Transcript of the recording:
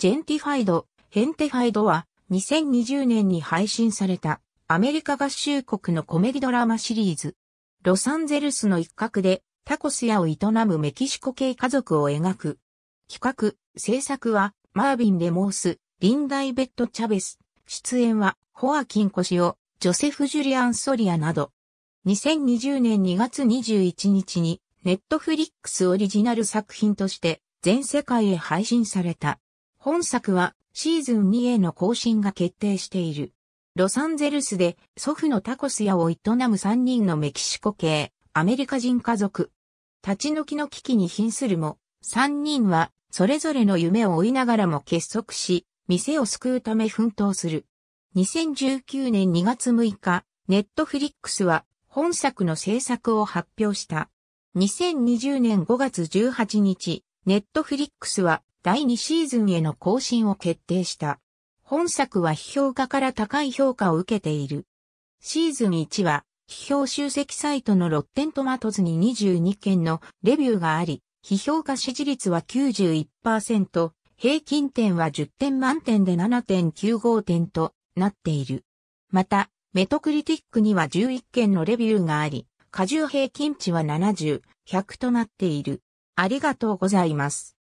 ジェンティファイド、ヘンテファイドは2020年に配信されたアメリカ合衆国のコメディドラマシリーズ。ロサンゼルスの一角でタコス屋を営むメキシコ系家族を描く。企画、制作はマービン・レモース、リンダイ・ベッド・チャベス。出演はホアキン・コシオ、ジョセフ・ジュリアン・ソリアなど。2020年2月21日にネットフリックスオリジナル作品として全世界へ配信された。本作はシーズン2への更新が決定している。ロサンゼルスで祖父のタコス屋を営む3人のメキシコ系アメリカ人家族。立ち抜きの危機に瀕するも、3人はそれぞれの夢を追いながらも結束し、店を救うため奮闘する。2019年2月6日、ネットフリックスは本作の制作を発表した。2020年5月18日、ネットフリックスは第2シーズンへの更新を決定した。本作は批評家から高い評価を受けている。シーズン1は、批評集積サイトのロッテントマトズに22件のレビューがあり、批評家支持率は91%、平均点は10点満点で7.95点となっている。また、メトクリティックには11件のレビューがあり、過重平均値は70、100となっている。ありがとうございます。